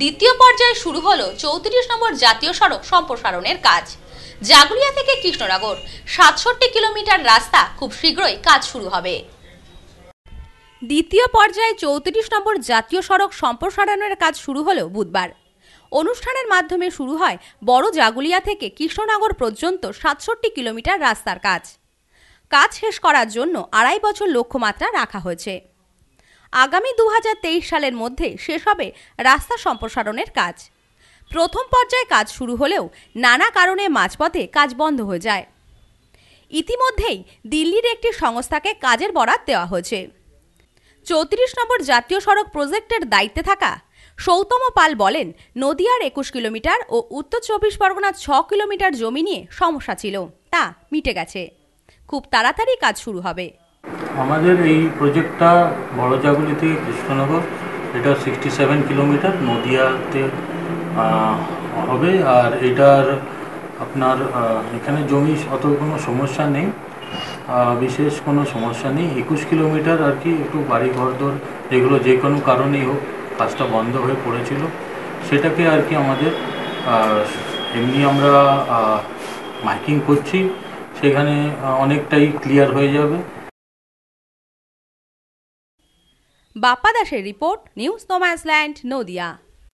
দ্বিতীয় পর্যায়ে শুরু হলো চৌত্রিশ নম্বর জাতীয় সড়ক সম্প্রসারণের কাজ জাগুলিয়া থেকে কৃষ্ণনগর সাতষট্টি কিলোমিটার রাস্তা খুব শীঘ্রই কাজ শুরু হবে দ্বিতীয় পর্যায়ে চৌত্রিশ নম্বর জাতীয় সড়ক সম্প্রসারণের কাজ শুরু হলো বুধবার অনুষ্ঠানের মাধ্যমে শুরু হয় বড় জাগুলিয়া থেকে কৃষ্ণনগর পর্যন্ত সাতষট্টি কিলোমিটার রাস্তার কাজ কাজ শেষ করার জন্য আড়াই বছর লক্ষ্যমাত্রা রাখা হয়েছে আগামী দু সালের মধ্যে শেষ হবে রাস্তা সম্প্রসারণের কাজ প্রথম পর্যায়ে কাজ শুরু হলেও নানা কারণে মাঝপথে কাজ বন্ধ হয়ে যায় ইতিমধ্যেই দিল্লির একটি সংস্থাকে কাজের বরাত দেওয়া হয়েছে চৌত্রিশ নম্বর জাতীয় সড়ক প্রজেক্টের দায়িত্বে থাকা সৌতম পাল বলেন নদিয়ার একুশ কিলোমিটার ও উত্তর চব্বিশ পরগনার ছ কিলোমিটার জমি নিয়ে সমস্যা ছিল তা মিটে গেছে খুব তাড়াতাড়ি কাজ শুরু হবে আমাদের এই প্রজেক্টটা বড়জাগুলি থেকে কৃষ্ণনগর এটা সিক্সটি সেভেন কিলোমিটার নদিয়াতে হবে আর এটার আপনার এখানে জমি অত কোনো সমস্যা নেই বিশেষ কোনো সমস্যা নেই একুশ কিলোমিটার আর কি একটু বাড়ি ঘরদোর এগুলো যে কোনো কারণেই হোক কাজটা বন্ধ হয়ে পড়েছিল সেটাকে আর কি আমাদের এমনি আমরা মাইকিং করছি সেখানে অনেকটাই ক্লিয়ার হয়ে যাবে বাপ্পা দাসের রিপোর্ট নিউজ নোম্যান্সল্যান্ড নদিয়া